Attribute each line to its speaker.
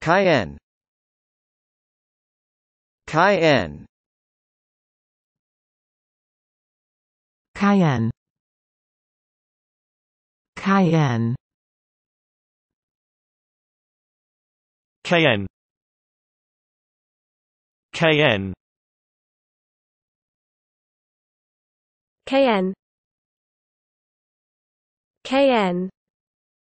Speaker 1: Cayenne Cayenne Cayenne Cayenne Cayenne Cayenne Cayenne Cayenne